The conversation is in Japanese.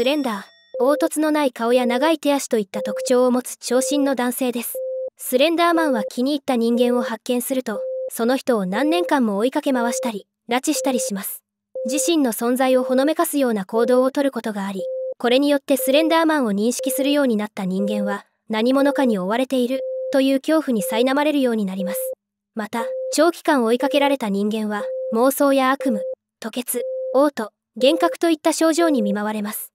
スレンダー凹凸のない顔や長い手足といった特徴を持つ長身の男性ですスレンダーマンは気に入った人間を発見するとその人を何年間も追いかけ回したり拉致したりします自身の存在をほのめかすような行動をとることがありこれによってスレンダーマンを認識するようになった人間は何者かに追われているという恐怖に苛まれるようになりますまた長期間追いかけられた人間は妄想や悪夢吐血嘔吐幻覚といった症状に見舞われます